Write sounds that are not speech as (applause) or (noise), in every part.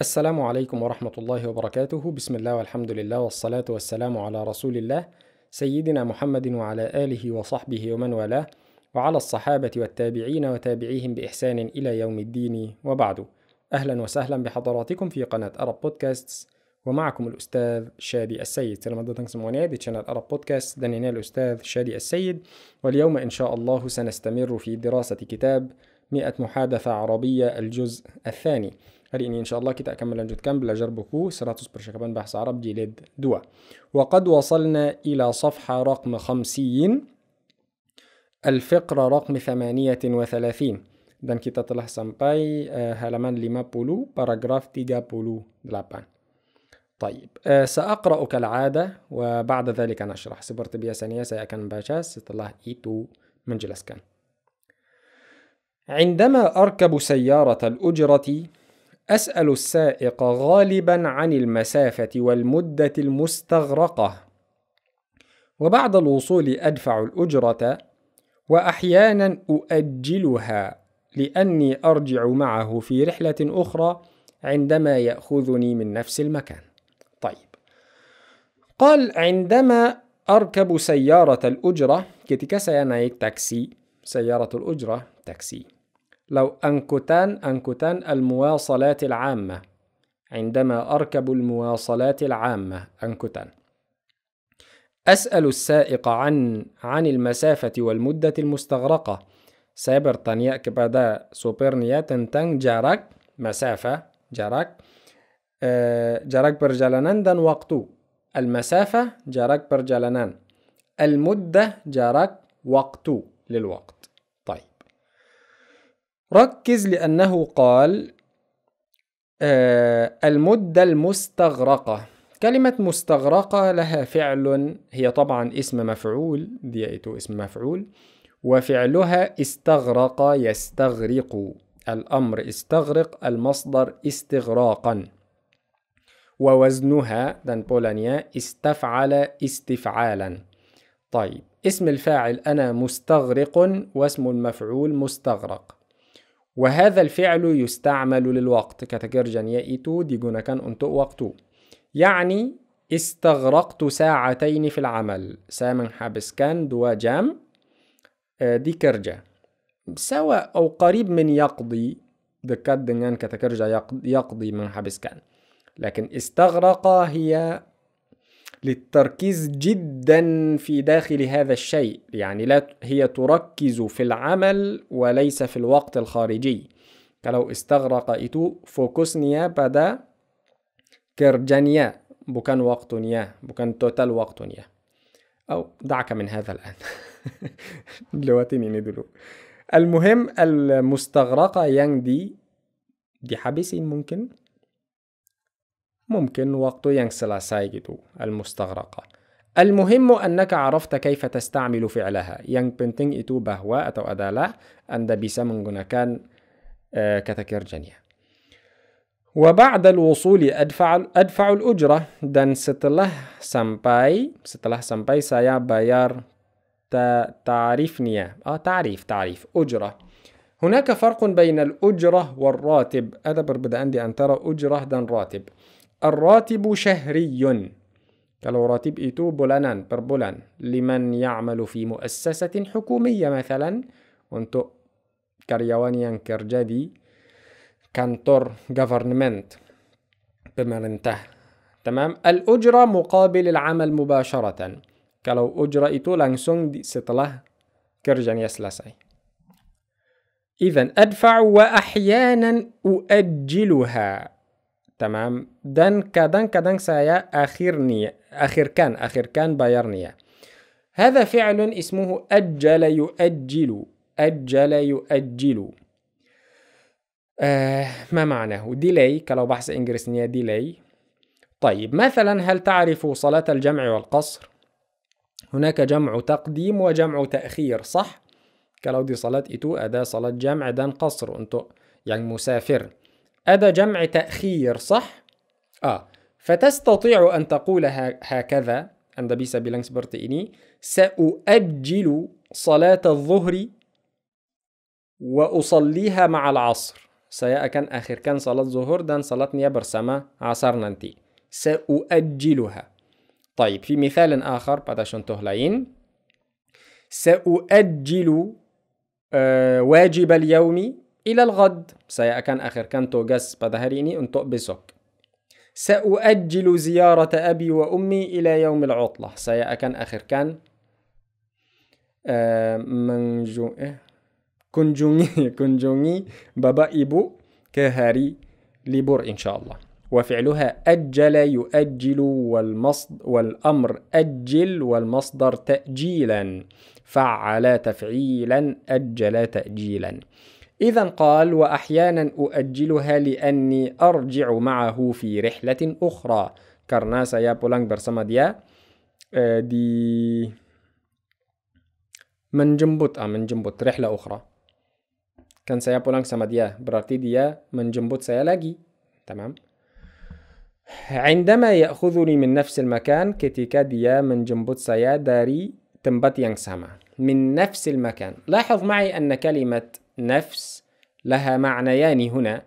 السلام عليكم ورحمة الله وبركاته بسم الله والحمد لله والصلاة والسلام على رسول الله سيدنا محمد وعلى آله وصحبه ومن والاه وعلى الصحابة والتابعين وتابعيهم بإحسان إلى يوم الدين وبعد أهلا وسهلا بحضراتكم في قناة أرب بودكاست ومعكم الأستاذ شادي السيد سلام عليكم دي قناة أرب بودكاست دنينا الأستاذ شادي السيد واليوم إن شاء الله سنستمر في دراسة كتاب مئة محادثة عربية الجزء الثاني هذه إن شاء الله كده أكمل الجزء كم بلا جربكو سراتوس برشاكبان بحث عرب جلد دوا وقد وصلنا إلى صفحة رقم خمسين الفقرة رقم ثمانية وثلاثين dan سمباي هلمان آه، لما بولو باراجراف تيجا بولو 38 طيب آه، سأقرأ كالعادة وبعد ذلك نشرح seperti سيأكن باشا akan إيتو من جلس كان عندما أركب سيارة الأجرة أسأل السائق غالبا عن المسافة والمدة المستغرقة وبعد الوصول أدفع الأجرة وأحيانا أؤجلها لأني أرجع معه في رحلة أخرى عندما يأخذني من نفس المكان طيب قال عندما أركب سيارة الأجرة كتكسا تاكسي سيارة الأجرة تاكسي لو أنكتان أنكتان المواصلات العامة عندما أركب المواصلات العامة أنكتان أسأل السائق عن عن المسافة والمدة المستغرقة سابر bertanya كبدا sopirnya تنتان جارك مسافة جارك آه، جارك jarak دان وقتو المسافة جارك perjalanan المدة جارك وقتو للوقت ركز لأنه قال آه المدة المستغرقة كلمة مستغرقة لها فعل هي طبعا اسم مفعول ديئته إيه اسم مفعول وفعلها استغرق يستغرق الأمر استغرق المصدر استغراقا ووزنها دان بولانيا استفعل استفعالا طيب اسم الفاعل أنا مستغرق واسم المفعول مستغرق وهذا الفعل يستعمل للوقت كتجرجن يأتو ديجونا كان أنتو وقتو يعني استغرقت ساعتين في العمل سامن حابس كان دوا جام آه، دي كرجة سواء أو قريب من يقضي دكات دنان كتكرجة يقضي من حابس كان لكن استغرق هي للتركيز جدا في داخل هذا الشيء يعني لا هي تركز في العمل وليس في الوقت الخارجي كلو استغرق بدا كرجانيا pada وقت نيا waktunya توتال وقت نيا أو دعك من هذا الآن (laughs) لواتيني ندلو المهم المستغرقة يندي دي dihabisin ممكن ممكن وقته yang selesai المستغرقة المهم أنك عرفت كيف تستعمل فعلها yang penting itu bahwa atau adalah Anda bisa menggunakan uh, كتكير جنيا وبعد الوصول أدفع أدفع الأجرة دان ستله سامباي ستله سامباي سايا بايار ta, آه تعريف تعريف أجرة هناك فرق بين الأجرة والراتب أدبر بدأ عندي أن ترى أجرة دان راتب الراتب شهري كالو راتب إيتو بولانان بر بولان لمن يعمل في مؤسسة حكومية مثلا أنتو كاريواني كرجادي كانتور غفرنمنت بمرنته تمام الأجرة مقابل العمل مباشرة كالو أجرة إيتو لانسون ستله كرجان يسلسي إذا أدفع وأحيانا أؤجلها تمام دنكا دنكا دنكا سايا آخرني آخر كان آخر كان بايرنيا هذا فعل اسمه أجل يؤجل أجل يؤجل آه ما معناه ديلي كلو بحث إنجليزية ديلي طيب مثلا هل تعرف صلاة الجمع والقصر هناك جمع تقديم وجمع تأخير صح كلو دي صلاة إتو أدا صلاة جمع دان قصر أنتو يعني مسافر أدا جمع تأخير صح؟ آه فتستطيع أن تقول هكذا عند بيسا بلانكس برتئني سأؤجل صلاة الظهر وأصليها مع العصر آخر كان صلاة الظهر دان صلاة نيابر سما عصر ننتي سأؤجلها طيب في مثال آخر بعد contoh تهلين سأؤجل آه، واجب اليوم إلى الغد سيأكن آخر كنتو جس بدهريني أنتو بسك سأؤجل زيارة أبي وأمي إلى يوم العطلة سيأكن آخر كان آه منجو إيه كنجوني (laughs) كنجوني بابا إبو كهاري لبور إن شاء الله وفعلها أجل يؤجل والمصد والأمر أجل والمصدر تأجيلا فعل تفعيلا أجل تأجيلا إذا قال: وأحيانا أؤجلها لأني أرجع معه في رحلة أخرى. كارناسا يا بولانج برسما آه، دي من جنبوت آه من جنبوت رحلة أخرى. كان سيا بولانج سما ديا برارتي ديا من جنبوت سيلاقي تمام. عندما يأخذني من نفس المكان كتيكا ديا من جنبوت سيا داري تنبت ينسما من نفس المكان. لاحظ معي أن كلمة nafs laha ma'nayani huna.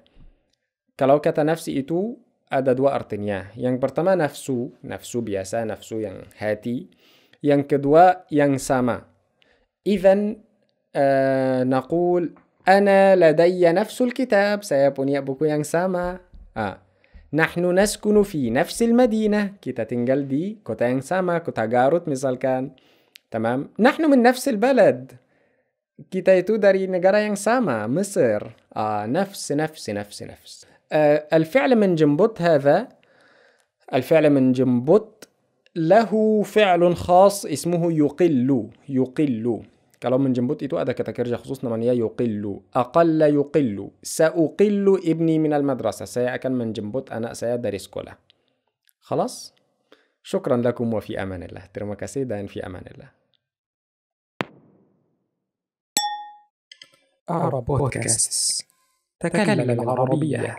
Kalau kata nafsi itu ada dua artinya. Yang pertama nafsu, nafsu biasa, nafsu yang hati. Yang kedua yang sama. Izan uh, eh, naqul ana ladayya nafsul kitab. Saya punya buku yang sama. Ah. Nahnu naskunu fi nafsil madinah. Kita tinggal di kota yang sama, kota Garut misalkan. Tamam. Nahnu min nafsil balad. kita itu dari negara yang sama مصر آه نفس نفس نفس نفس آه الفعل من جنبوت هذا الفعل من جنبوت له فعل خاص اسمه يقل يقل kalau menjemput itu ada kata kerja khusus namanya yuqillu. Aqalla yuqillu. Sa'uqillu ibni minal madrasah. Saya akan menjemput anak saya dari sekolah. خلاص؟ شكرا لكم وفي أمان الله. Terima kasih dan fi aman Allah. أعرب بودكاست تكلم العربية